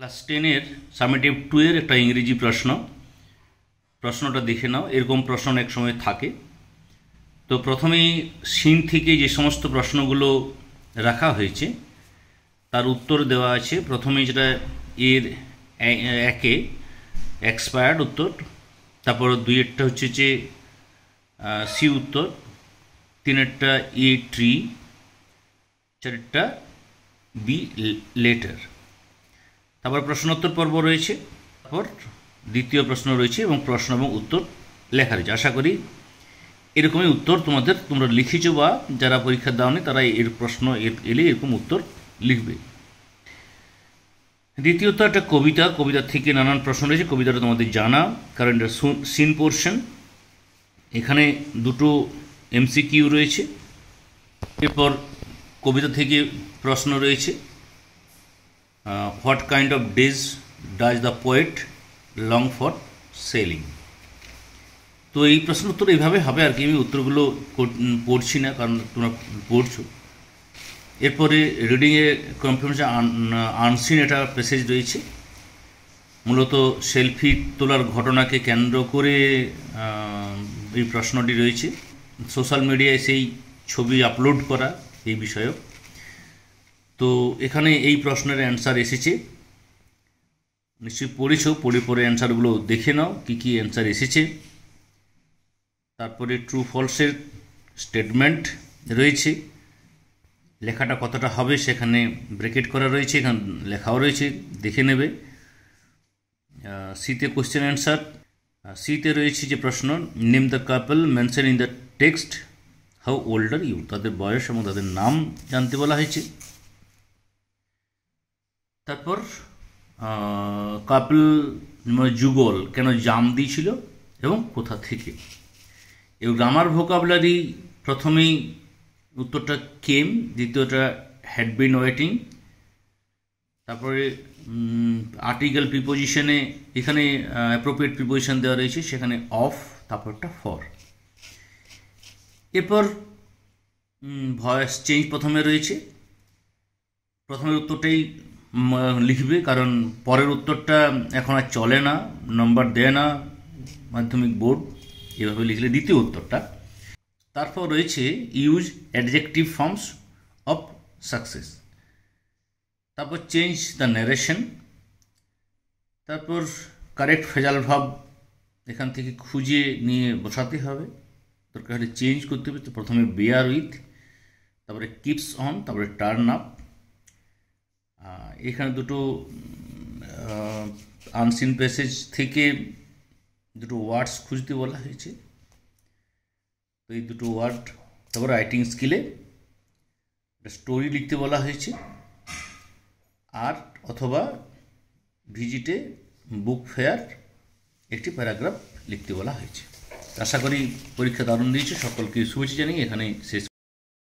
class টেনের summative two এর একটা ইংরেজি প্রশ্ন প্রশ্নটা দেখে নাও এরকম প্রশ্ন এক সময় থাকে তো প্রথমেই সিন থেকে যে সমস্ত প্রশ্নগুলো রাখা হয়েছে তার উত্তর দেওয়া আছে প্রথমে যেটা এর একে এক্সপায়ার্ড উত্তর তারপর দুই একটা হচ্ছে যে সি উত্তর তিনেরটা এ ট্রি চারেরটা বি লেটার আবার প্রশ্নোত্তর পর্ব রয়েছে তারপর দ্বিতীয় প্রশ্ন রয়েছে এবং প্রশ্ন এবং উত্তর লেখা রয়েছে আশা করি এরকমই উত্তর তোমাদের তোমরা লিখেছ বা যারা পরীক্ষা দাওনি তারা এর প্রশ্ন এলে এরকম উত্তর লিখবে দ্বিতীয়ত একটা কবিতা কবিতা থেকে নানান প্রশ্ন রয়েছে কবিতাটা তোমাদের জানা কারণ এটা সিন পোর্শন এখানে দুটো এমসিকিউ রয়েছে এরপর কবিতা থেকে প্রশ্ন রয়েছে what kind of this does the poet long for sailing তো এই প্রশ্ন উত্তর এইভাবে হবে আর কি আমি উত্তরগুলো পড়ছি না কারণ তোমরা পড়ছো এরপরে রিডিংয়ে কনফার্মেশন আনসিন এটা প্যাসেজ রয়েছে মূলত সেলফি তোলার ঘটনাকে কেন্দ্র করে এই প্রশ্নটি রয়েছে সোশ্যাল মিডিয়ায় সেই ছবি আপলোড করা এই বিষয়ক তো এখানে এই প্রশ্নের অ্যান্সার এসেছে নিশ্চয়ই পড়েছ পড়ে পড়ে অ্যান্সারগুলো দেখে নাও কি কি অ্যান্সার এসেছে তারপরে ট্রু ফলসের স্টেটমেন্ট রয়েছে লেখাটা কতটা হবে সেখানে ব্রেকেট করা রয়েছে এখানে লেখাও রয়েছে দেখে নেবে সিতে কোশ্চেন অ্যান্সার সিতে রয়েছে যে প্রশ্ন name the couple mention in the text how older you তাদের বয়স এবং তাদের নাম জানতে বলা হয়েছে তারপর কাপিল যুগল কেন জাম দিয়েছিল এবং কোথা থেকে এবং গ্রামার ভোকাবুলারি প্রথমেই উত্তরটা কেম দ্বিতীয়টা হ্যাড বিন ওয়েটিং তারপরে আর্টিকেল প্রিপোজিশনে এখানে অ্যাপ্রোপ্রিয়েট প্রিপোজিশন দেওয়া রয়েছে সেখানে অফ তারপরটা ফর এরপর ভয়েস চেঞ্জ প্রথমে রয়েছে প্রথমের উত্তরটাই লিখবে কারণ পরের উত্তরটা এখন আর চলে না নম্বর দেয় না মাধ্যমিক বোর্ড এভাবে লিখলে দ্বিতীয় উত্তরটা তারপর রয়েছে use adjective forms of success তারপর চেঞ্জ দ্য ন্যারেশন তারপর কারেক্ট ফেজাল ভাব এখান থেকে খুঁজে নিয়ে বসাতে হবে দরকার হলে চেঞ্জ করতে হবে তো প্রথমে বেয়ার উইথ তারপরে কিপস অন তারপরে টার্ন আপ এখানে দুটো আনসিন প্যাসেজ থেকে দুটো ওয়ার্ডস খুঁজতে বলা হয়েছে তো এই দুটো ওয়ার্ড তারপর রাইটিং স্কিলে স্টোরি লিখতে বলা হয়েছে আর অথবা ভিজিটে বুক ফেয়ার একটি প্যারাগ্রাফ লিখতে বলা হয়েছে আশা করি পরীক্ষা দারুণ দিয়েছে সকলকে শুভেচ্ছা জানিয়ে এখানে শেষ